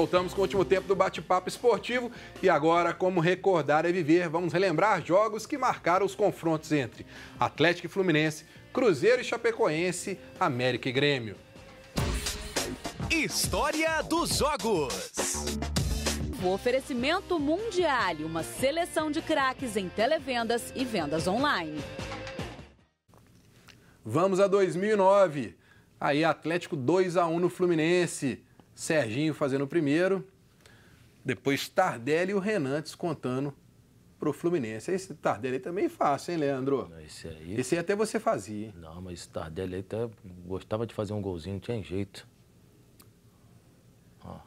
Voltamos com o último tempo do bate-papo esportivo e agora, como recordar e é viver, vamos relembrar jogos que marcaram os confrontos entre Atlético e Fluminense, Cruzeiro e Chapecoense, América e Grêmio. História dos Jogos. O oferecimento Mundial, uma seleção de craques em televendas e vendas online. Vamos a 2009. Aí Atlético 2 a 1 no Fluminense. Serginho fazendo o primeiro, depois Tardelli e o Renan descontando pro Fluminense. Esse Tardelli também tá é fácil, hein, Leandro? Esse aí... Esse aí até você fazia, hein? Não, mas esse Tardelli aí até tá, gostava de fazer um golzinho, não tinha jeito. Ó.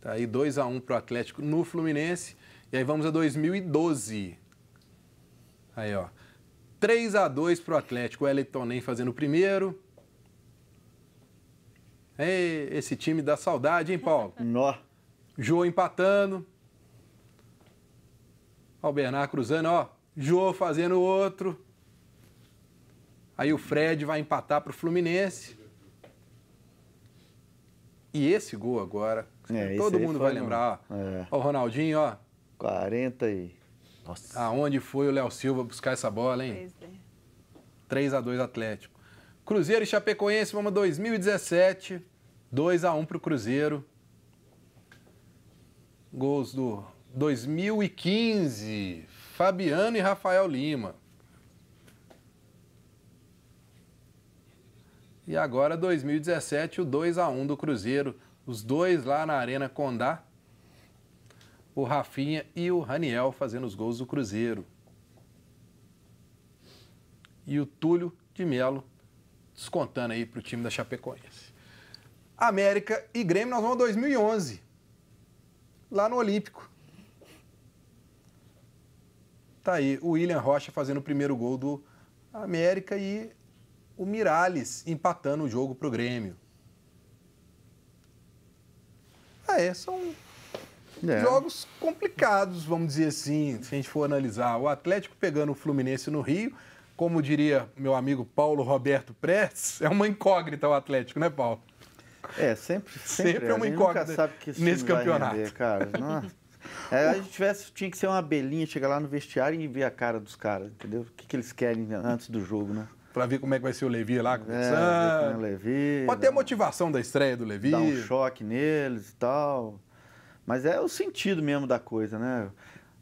Tá aí 2 a 1 um pro Atlético no Fluminense. E aí vamos a 2012. Aí, ó. 3 a 2 pro Atlético. O Elton Nem fazendo o primeiro. Ei, esse time dá saudade, hein, Paulo? Nó. João empatando. Albernar cruzando, ó. João fazendo outro. Aí o Fred vai empatar para o Fluminense. E esse gol agora, é, todo mundo vai lembrar. Ó. É. ó, o Ronaldinho, ó. 40 e. Nossa. Aonde foi o Léo Silva buscar essa bola, hein? 3 é. a 2 Atlético. Cruzeiro e Chapecoense, vamos 2017. 2 a 1 para o Cruzeiro. Gols do 2015, Fabiano e Rafael Lima. E agora 2017, o 2 a 1 do Cruzeiro, os dois lá na Arena Condá. O Rafinha e o Raniel fazendo os gols do Cruzeiro. E o Túlio de Melo descontando aí para o time da Chapecoense. América e Grêmio, nós vamos a 2011, lá no Olímpico. Tá aí o William Rocha fazendo o primeiro gol do América e o Miralles empatando o jogo para o Grêmio. Ah, é, são é. jogos complicados, vamos dizer assim, se a gente for analisar. O Atlético pegando o Fluminense no Rio, como diria meu amigo Paulo Roberto Prestes, é uma incógnita o Atlético, né, Paulo? É, sempre, sempre, sempre é uma incógnita nunca sabe que nesse campeonato. Render, cara. É, a gente tivesse, tinha que ser uma abelhinha, chegar lá no vestiário e ver a cara dos caras, entendeu? O que, que eles querem antes do jogo, né? Pra ver como é que vai ser o Levi lá conversando. É, é o Levi, Pode ter a né? motivação da estreia do Levi. Dar um choque neles e tal. Mas é o sentido mesmo da coisa, né?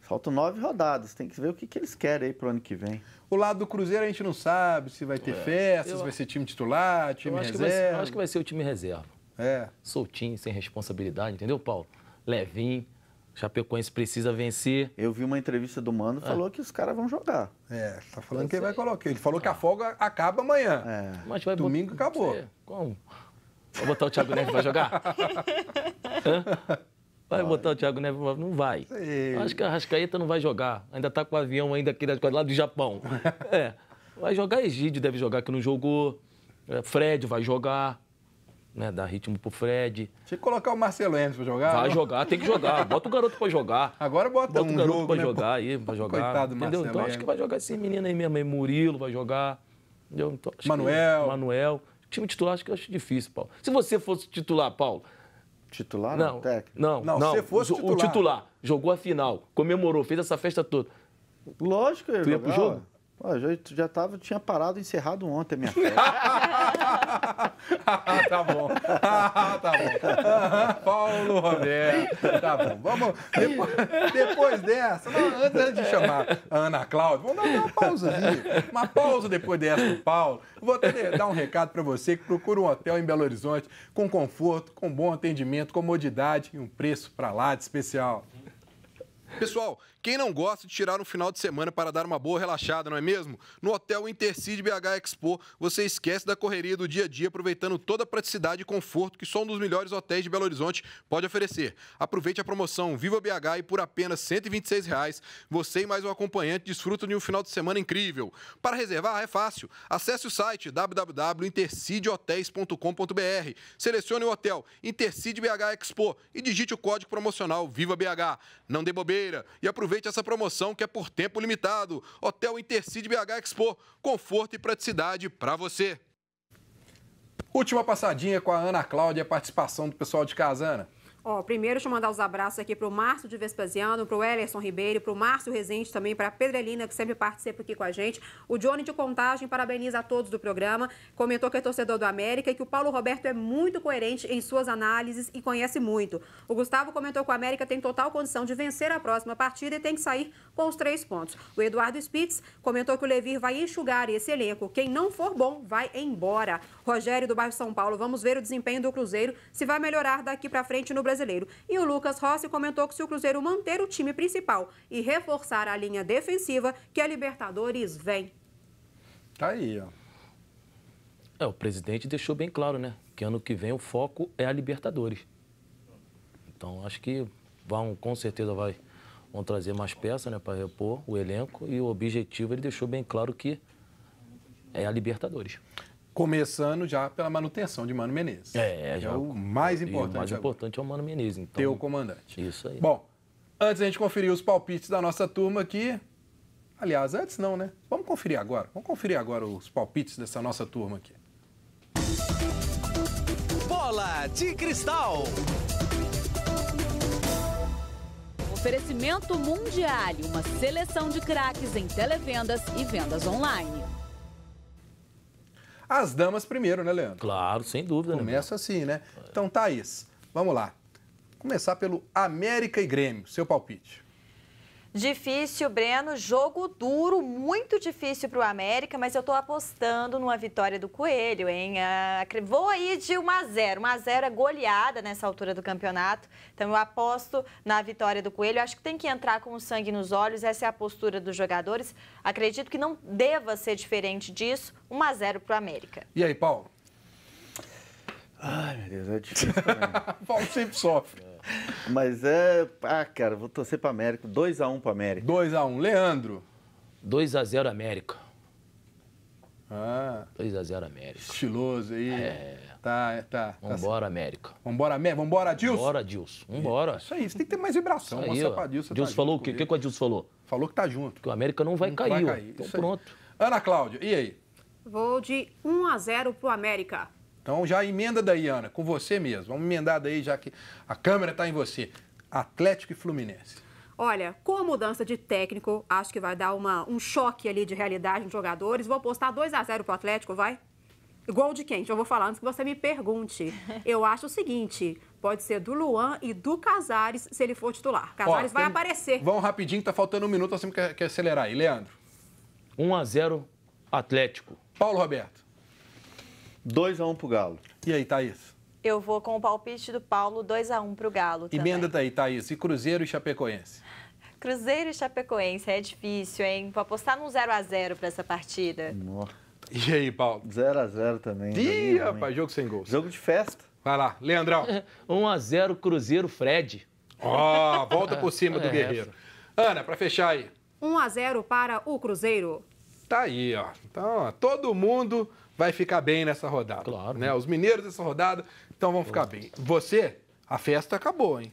Faltam nove rodadas, tem que ver o que, que eles querem aí pro ano que vem. O lado do Cruzeiro a gente não sabe se vai ter é. festas, eu... vai ser time titular, time eu reserva. Ser, eu acho que vai ser o time reserva. É. Soltinho, sem responsabilidade, entendeu, Paulo? Levinho. Chapecoense precisa vencer. Eu vi uma entrevista do Mano, é. falou que os caras vão jogar. É, tá falando que ele vai colocar. Ele falou ah. que a tá. folga acaba amanhã. É. Mas vai Domingo acabou. É, como? Vou botar o Thiago Neves pra jogar? Hã? Vai botar o Thiago Neves? Não vai. Sim. Acho que a Rascaeta não vai jogar. Ainda está com o avião ainda aqui lá do Japão. é. Vai jogar Egídio, deve jogar que não jogou. É, Fred vai jogar. Né, dar ritmo pro Fred. Tinha que colocar o Marcelo Hermes pra jogar. Vai não? jogar, tem que jogar. Bota o garoto pra jogar. Agora bota, bota um o garoto jogo, pra né? jogar aí, pra jogar. Coitado entendeu? Então, Marcelo então acho que vai jogar esse menino aí mesmo, aí Murilo vai jogar. Entendeu? Então, Manuel. Que, Manuel. Time titular acho que eu acho difícil, Paulo. Se você fosse titular, Paulo, Titular não, não técnico? Não, não, não. Se fosse o, titular. o titular jogou a final, comemorou, fez essa festa toda. Lógico, eu Tu ia pro jogo? Pô, já, já tava, tinha parado, encerrado ontem a minha festa. tá bom. Paulo Roberto. Tá bom, vamos. Depois, depois dessa, não, antes de chamar a Ana Cláudia, vamos dar uma pausazinha. Uma pausa depois dessa do Paulo. Vou até dar um recado para você que procura um hotel em Belo Horizonte com conforto, com bom atendimento, comodidade e um preço para lá de especial. Pessoal, quem não gosta de tirar um final de semana para dar uma boa relaxada, não é mesmo? No Hotel Intercity BH Expo, você esquece da correria do dia a dia, aproveitando toda a praticidade e conforto que só um dos melhores hotéis de Belo Horizonte pode oferecer. Aproveite a promoção Viva BH e por apenas R$ 126, você e mais um acompanhante desfrutam de um final de semana incrível. Para reservar, é fácil. Acesse o site www.intercityhotels.com.br, selecione o hotel Intercity BH Expo e digite o código promocional Viva BH. Não dê bobeira! e aproveite essa promoção que é por tempo limitado. Hotel Intercity BH Expo, conforto e praticidade para você. Última passadinha com a Ana Cláudia, participação do pessoal de Casana. Ó, primeiro, deixa eu mandar os abraços aqui para o Márcio de Vespasiano, para o Ellerson Ribeiro, para o Márcio Rezende também, para a Pedrelina, que sempre participa aqui com a gente. O Johnny de Contagem parabeniza a todos do programa, comentou que é torcedor do América e que o Paulo Roberto é muito coerente em suas análises e conhece muito. O Gustavo comentou que o América tem total condição de vencer a próxima partida e tem que sair com os três pontos. O Eduardo Spitz comentou que o Levir vai enxugar esse elenco. Quem não for bom, vai embora. Rogério do bairro São Paulo, vamos ver o desempenho do Cruzeiro, se vai melhorar daqui para frente no Brasil brasileiro. E o Lucas Rossi comentou que se o Cruzeiro manter o time principal e reforçar a linha defensiva, que a Libertadores vem. Tá aí, ó. É, o presidente deixou bem claro, né? Que ano que vem o foco é a Libertadores. Então, acho que vão, com certeza vai, vão trazer mais peças, né? Para repor o elenco. E o objetivo ele deixou bem claro que é a Libertadores. Começando já pela manutenção de Mano Menezes. É, é já. É o mais importante. o mais importante é o Mano Menezes, então. o comandante. Isso aí. Bom, antes a gente conferir os palpites da nossa turma aqui. Aliás, antes não, né? Vamos conferir agora. Vamos conferir agora os palpites dessa nossa turma aqui. Bola de cristal. Oferecimento Mundial, uma seleção de craques em televendas e vendas online. As damas primeiro, né, Leandro? Claro, sem dúvida. Né, Começa né, assim, né? Então, Thaís, vamos lá. Começar pelo América e Grêmio, seu palpite. Difícil, Breno. Jogo duro, muito difícil para o América, mas eu estou apostando numa vitória do Coelho, hein? Ah, vou aí de 1 a 0. 1 a 0 é goleada nessa altura do campeonato, então eu aposto na vitória do Coelho. Acho que tem que entrar com o sangue nos olhos, essa é a postura dos jogadores. Acredito que não deva ser diferente disso. 1 a 0 para o América. E aí, Paulo? Ai, meu Deus, é difícil. Né? Paulo sempre sofre. Mas é. Ah, cara, vou torcer para América. 2x1 um para América. 2x1. Um. Leandro. 2x0 América. Ah. 2x0 América. Estiloso aí. É. Tá, tá. tá Vambora, tá. América. Vambora, América. Vambora, Dilson? Vambora, Dilson. Vambora. Isso aí, você tem que ter mais vibração. Isso aí, tá Dilson, tá falou o quê? O que, o Dilson falou? Falou que tá junto. Que o América não vai, não cair, vai cair. Então pronto. Aí. Ana Cláudia, e aí? Vou de 1 x 0 pro América. Então já emenda daí, Ana, com você mesmo. Vamos emendar daí, já que a câmera está em você. Atlético e Fluminense. Olha, com a mudança de técnico, acho que vai dar uma, um choque ali de realidade nos jogadores. Vou apostar 2 a 0 o Atlético, vai? Gol de quente. Eu vou falar antes que você me pergunte. Eu acho o seguinte, pode ser do Luan e do Casares, se ele for titular. Casares vai tem... aparecer. Vamos rapidinho, tá faltando um minuto, assim que, acelerar aí. Leandro. 1 a 0 Atlético. Paulo Roberto. 2 x 1 pro Galo. E aí, Thaís? Eu vou com o palpite do Paulo, 2 x 1 pro Galo também. Emenda daí, Thaís. E Cruzeiro e Chapecoense? Cruzeiro e Chapecoense, é difícil, hein? Vou apostar num 0 x 0 pra essa partida. Nossa. E aí, Paulo? 0 x 0 também. Ih, rapaz, jogo sem gols. Jogo de festa. Vai lá, Leandrão. 1 x 0 Cruzeiro Fred. Ó, oh, volta por cima do é Guerreiro. Ana, pra fechar aí. 1 x 0 para o Cruzeiro. Tá aí, ó. Então, ó, todo mundo vai ficar bem nessa rodada. Claro. Né? Os mineiros dessa rodada, então vão ficar bem. Você, a festa acabou, hein?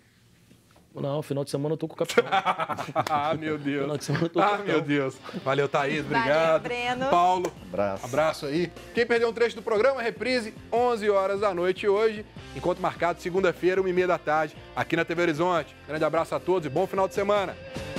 Não, final de semana eu tô com o capitão. ah, meu Deus. Final de semana eu tô com o capitão. Ah, meu Deus. Valeu, Thaís. Obrigado. Valeu, Breno. Paulo. Abraço. Abraço aí. Quem perdeu um trecho do programa, reprise, 11 horas da noite hoje. Encontro marcado segunda-feira, 1h30 da tarde, aqui na TV Horizonte. Grande abraço a todos e bom final de semana.